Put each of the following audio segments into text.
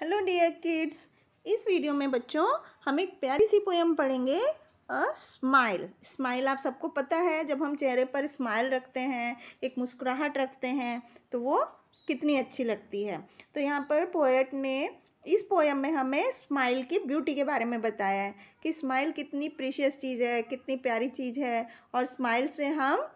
hello dear kids इस video में बच्चों हम एक प्यारी सी पोएम पढ़ेंगे स्माइल स्माइल आप सबको पता है जब हम चेहरे पर स्माइल रखते हैं एक मुस्कुराहट रखते हैं तो वो कितनी अच्छी लगती है तो यहाँ पर पोएट ने इस पोएम में हमें स्माइल की ब्यूटी के बारे में बताया है कि स्माइल कितनी प्रीशियस चीज़ है कितनी प्यारी चीज़ है और स्माइल से हम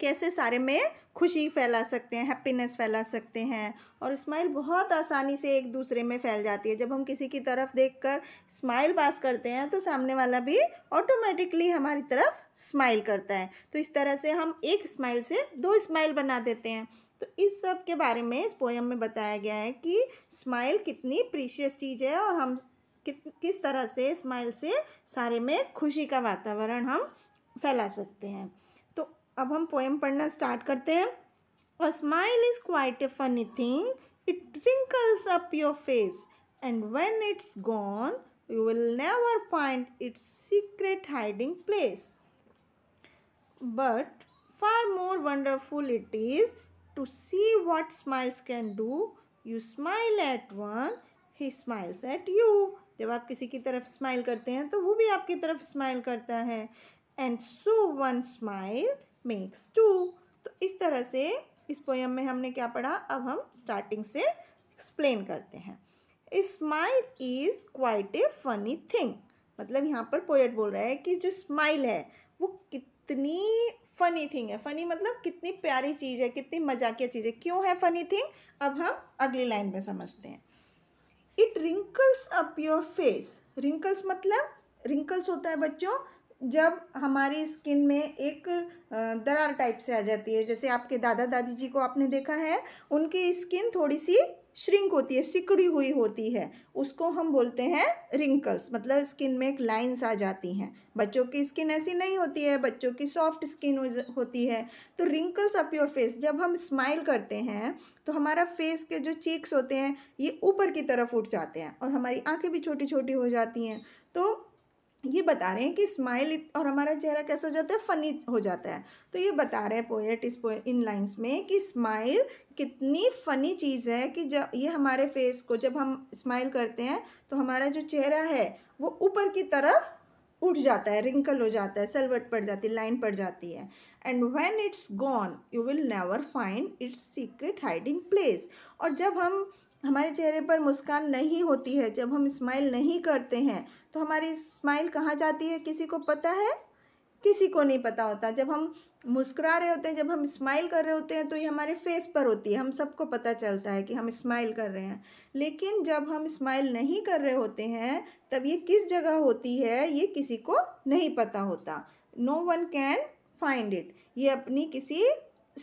कैसे सारे में खुशी फैला सकते हैं हैप्पीनेस फैला सकते हैं और स्माइल बहुत आसानी से एक दूसरे में फैल जाती है जब हम किसी की तरफ देखकर स्माइल पास करते हैं तो सामने वाला भी ऑटोमेटिकली हमारी तरफ स्माइल करता है तो इस तरह से हम एक स्माइल से दो स्माइल बना देते हैं तो इस सब के बारे में इस पोएम में बताया गया है कि स्माइल कितनी प्रीशियस चीज़ है और हम किस तरह से स्माइल से सारे में खुशी का वातावरण हम फैला सकते हैं अब हम पोएम पढ़ना स्टार्ट करते हैं a smile is quite a funny thing it wrinkles up your face and when it's gone you will never find its secret hiding place but far more wonderful it is to see what smiles can do you smile at one he smiles at you जब आप किसी की तरफ smile करते हैं तो वो भी आपकी तरफ स्माइल करता है and so one smile makes two तो इस तरह से इस पोयम में हमने क्या पढ़ा अब हम स्टार्टिंग से एक्सप्लेन करते हैं smile is quite a funny thing मतलब यहाँ पर पोएट बोल रहा है कि जो स्माइल है वो कितनी फ़नी थिंग है फ़नी मतलब कितनी प्यारी चीज़ है कितनी मजाकिया चीज़ है क्यों है फ़नी थिंग अब हम अगली लाइन में समझते हैं it wrinkles up your face wrinkles मतलब रिंकल्स होता है बच्चों जब हमारी स्किन में एक दरार टाइप से आ जाती है जैसे आपके दादा दादी जी को आपने देखा है उनकी स्किन थोड़ी सी श्रिंक होती है सिकड़ी हुई होती है उसको हम बोलते हैं रिंकल्स मतलब स्किन में एक लाइन्स आ जाती हैं बच्चों की स्किन ऐसी नहीं होती है बच्चों की सॉफ्ट स्किन होती है तो रिंकल्स अप योर फेस जब हम स्माइल करते हैं तो हमारा फेस के जो चीक्स होते हैं ये ऊपर की तरफ उठ जाते हैं और हमारी आँखें भी छोटी छोटी हो जाती हैं तो ये बता रहे हैं कि स्माइल और हमारा चेहरा कैसे हो जाता है फनी हो जाता है तो ये बता रहे हैं पोएट इस पोए इन लाइंस में कि स्माइल कितनी फ़नी चीज़ है कि जब ये हमारे फेस को जब हम स्माइल करते हैं तो हमारा जो चेहरा है वो ऊपर की तरफ उठ जाता है रिंकल हो जाता है सलवट पड़ जाती है लाइन पड़ जाती है and when it's gone you will never find its secret hiding place और जब हम हमारे चेहरे पर मुस्कान नहीं होती है जब हम स्माइल नहीं करते हैं तो हमारी स्माइल कहाँ जाती है किसी को पता है किसी को नहीं पता होता जब हम मुस्कुरा रहे होते हैं जब हम स्माइल कर रहे होते हैं तो ये हमारे फेस पर होती है हम सबको पता चलता है कि हम स्माइल कर रहे हैं लेकिन जब हम स्माइल नहीं कर रहे होते हैं तब ये किस जगह होती है ये किसी को नहीं पता होता no one can find it ये अपनी किसी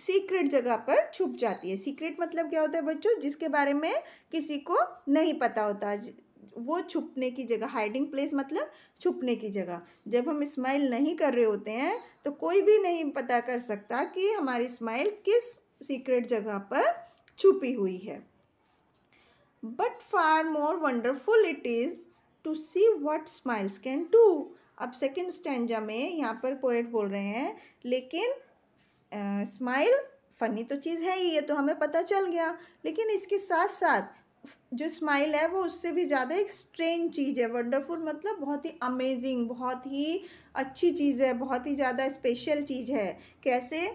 सीक्रेट जगह पर छुप जाती है सीक्रेट मतलब क्या होता है बच्चों जिसके बारे में किसी को नहीं पता होता वो छुपने की जगह हाइडिंग प्लेस मतलब छुपने की जगह जब हम स्माइल नहीं कर रहे होते हैं तो कोई भी नहीं पता कर सकता कि हमारी स्माइल किस सीक्रेट जगह पर छुपी हुई है but far more wonderful it is to see what smiles can do अब सेकेंड स्टैंडा में यहाँ पर पोएट बोल रहे हैं लेकिन स्माइल uh, फनी तो चीज़ है ही ये तो हमें पता चल गया लेकिन इसके साथ साथ जो स्माइल है वो उससे भी ज़्यादा एक स्ट्रेंज चीज़ है वंडरफुल मतलब बहुत ही अमेजिंग बहुत ही अच्छी चीज़ है बहुत ही ज़्यादा स्पेशल चीज़ है कैसे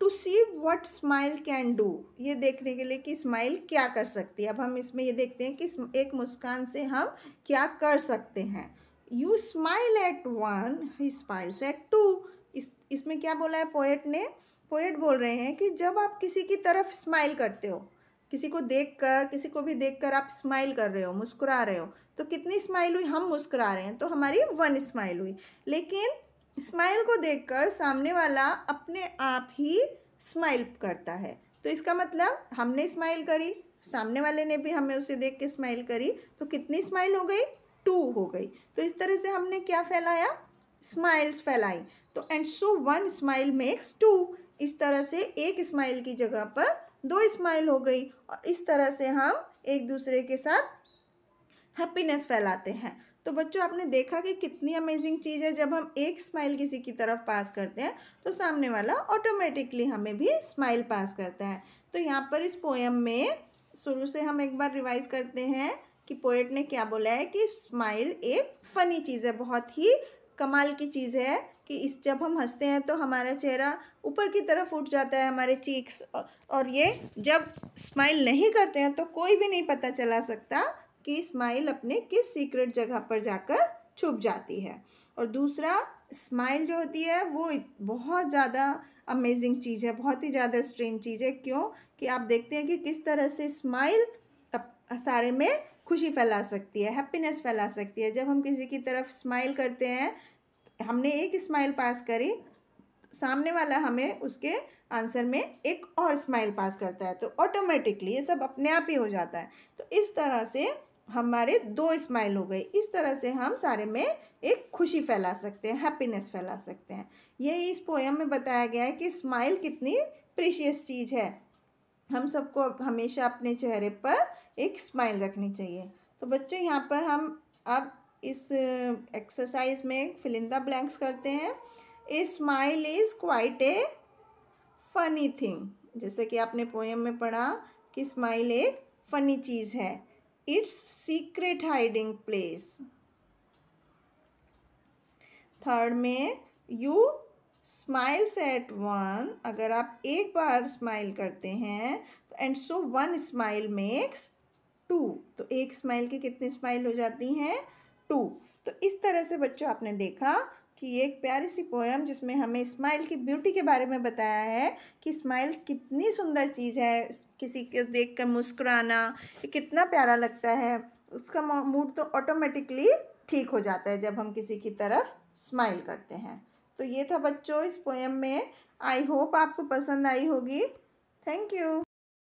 to see what smile can do ये देखने के लिए कि स्माइल क्या कर सकती है अब हम इसमें ये देखते हैं कि एक मुस्कान से हम क्या कर सकते हैं you smile at one he smiles at to इस इसमें क्या बोला है पोएट ने पोएट बोल रहे हैं कि जब आप किसी की तरफ स्माइल करते हो किसी को देखकर किसी को भी देखकर आप स्माइल कर रहे हो मुस्कुरा रहे हो तो कितनी स्माइल हुई हम मुस्कुरा रहे हैं तो हमारी वन स्माइल हुई लेकिन स्माइल को देखकर सामने वाला अपने आप ही स्माइल करता है तो इसका मतलब हमने स्माइल करी सामने वाले ने भी हमें उसे देख के स्माइल करी तो कितनी स्माइल हो गई टू हो गई तो इस तरह से हमने क्या फैलाया स्माइल्स फैलाई तो and so one smile makes two इस तरह से एक स्माइल की जगह पर दो स्माइल हो गई और इस तरह से हम एक दूसरे के साथ हैप्पीनेस फैलाते हैं तो बच्चों आपने देखा कि कितनी अमेजिंग चीज़ है जब हम एक स्माइल किसी की तरफ पास करते हैं तो सामने वाला ऑटोमेटिकली हमें भी स्माइल पास करता है तो यहाँ पर इस पोएम में शुरू से हम एक बार रिवाइज करते हैं कि पोएट ने क्या बोला है कि स्माइल एक फ़नी चीज़ है बहुत ही कमाल की चीज़ है कि इस जब हम हंसते हैं तो हमारा चेहरा ऊपर की तरफ उठ जाता है हमारे चीक्स और ये जब स्माइल नहीं करते हैं तो कोई भी नहीं पता चला सकता कि स्माइल अपने किस सीक्रेट जगह पर जाकर छुप जाती है और दूसरा स्माइल जो होती है वो बहुत ज़्यादा अमेजिंग चीज़ है बहुत ही ज़्यादा स्ट्रेंज चीज़ है क्यों कि आप देखते हैं कि किस तरह से स्माइल सारे में खुशी फैला सकती है हैप्पीनेस फैला सकती है जब हम किसी की तरफ स्माइल करते हैं हमने एक स्माइल पास करी सामने वाला हमें उसके आंसर में एक और स्माइल पास करता है तो ऑटोमेटिकली ये सब अपने आप ही हो जाता है तो इस तरह से हमारे दो स्माइल हो गए इस तरह से हम सारे में एक खुशी फैला सकते हैं हैप्पीनेस फैला सकते हैं यही इस पोएम में बताया गया है कि स्माइल कितनी प्रीशियस चीज़ है हम सबको हमेशा अपने चेहरे पर एक स्माइल रखनी चाहिए तो बच्चों यहाँ पर हम अब इस एक्सरसाइज में फिलिंदा ब्लैंक्स करते हैं a smile is quite a funny thing जैसे कि आपने पोएम में पढ़ा कि स्माइल एक फ़नी चीज़ है it's secret hiding place third में यू स्माइल्स एट वन अगर आप एक बार स्माइल करते हैं तो and so one smile makes two तो एक स्माइल की कितनी स्माइल हो जाती हैं टू तो इस तरह से बच्चों आपने देखा कि एक प्यारी सी पोएम जिसमें हमें स्माइल की ब्यूटी के बारे में बताया है कि स्माइल कितनी सुंदर चीज़ है किसी के देख कर मुस्कुराना ये कितना प्यारा लगता है उसका मूड तो ऑटोमेटिकली ठीक हो जाता है जब हम किसी की तरफ स्माइल करते हैं तो ये था बच्चों इस पोएम में आई होप आपको पसंद आई होगी थैंक यू